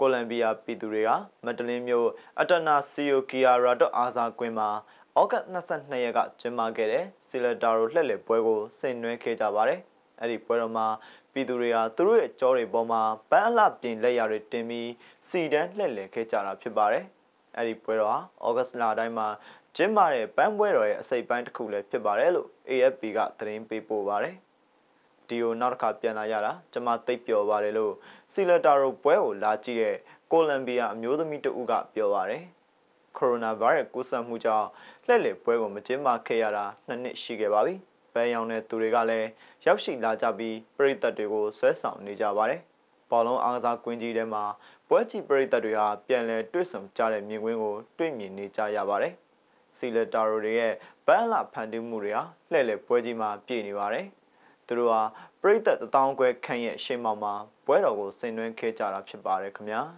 ကိုလံဘီယာပြည်သူတွေကမက်ဒလင်းမြို့အတနာစီယိုကီယာရာတော့အာဇာကွင်းမှာဩဂတ်22ရက်ကကျင်းပခဲ့တဲ့ဆီလက်တာရိုလှည့်လည်ပွဲကိုဆင်နွှဲခဲ့ကြပါတယ်။အဲ့ဒီပွဲတော်မှာပြည်သူတွေဟာသူတို့ရဲ့ကြောတွေပေါ်မှာပန်းအလှပြင်လက်ရာတွေတင်ပြီးစီတန်းလှည့်လည်ခဲ့ကြတာဖြစ်ပါတယ်။အဲ့ဒီပွဲတော်ဟာဩဂတ်လအတိုင်းမှာကျင်းပတဲ့ပန်းပွဲတော်ရဲ့အစိပ်ပိုင်းတစ်ခုလည်းဖြစ်ပါတယ်လို့ AFP ကသတင်းပေးပို့ပါတယ်။ဒီကိုနောက်တစ်ခါပြန်လာရတာကျွန်မသိပ်ပျော်ပါတယ်လို့ဆီလက်တာရိုပွဲကိုလာကြည့်တဲ့ကိုလံဘီယာအမျိုးသမီးတဦးကပြောပါတယ်ကိုရိုနာဗိုင်းရပ်စ်ကူးစက်မှုကြောင့်လှည့်လည်ပွဲကိုမကျင်းပခဲ့ရတာနှစ်နှစ်ရှိခဲ့ပါပြီ။ပန်းရောင်တဲ့သူတွေကလည်းရောက်ရှိလာကြပြီးပရိသတ်တွေကိုဆွဲဆောင်နေကြပါတယ်။ဘောလုံးအားကစားကွင်းကြီးထဲမှာပွဲကြည့်ပရိသတ်တွေဟာပြန်လည်တွေ့ဆုံကြတဲ့မြင်ကွင်းကိုတွေ့မြင်နေကြရပါတယ်။စီလက်တာရိုတွေရဲ့ဘန်းလာဖန်တီးမှုတွေဟာလှည့်လည်ပွဲကြီးမှာပြည့်နေပါတယ်။သူတို့ဟာပြိသက်တထောင်ခွဲခန့်ရဲ့ရှေ့မှောက်မှာဘွဲတော်ကိုဆင်နွှဲခဲ့ကြတာဖြစ်ပါတယ်ခင်ဗျာ။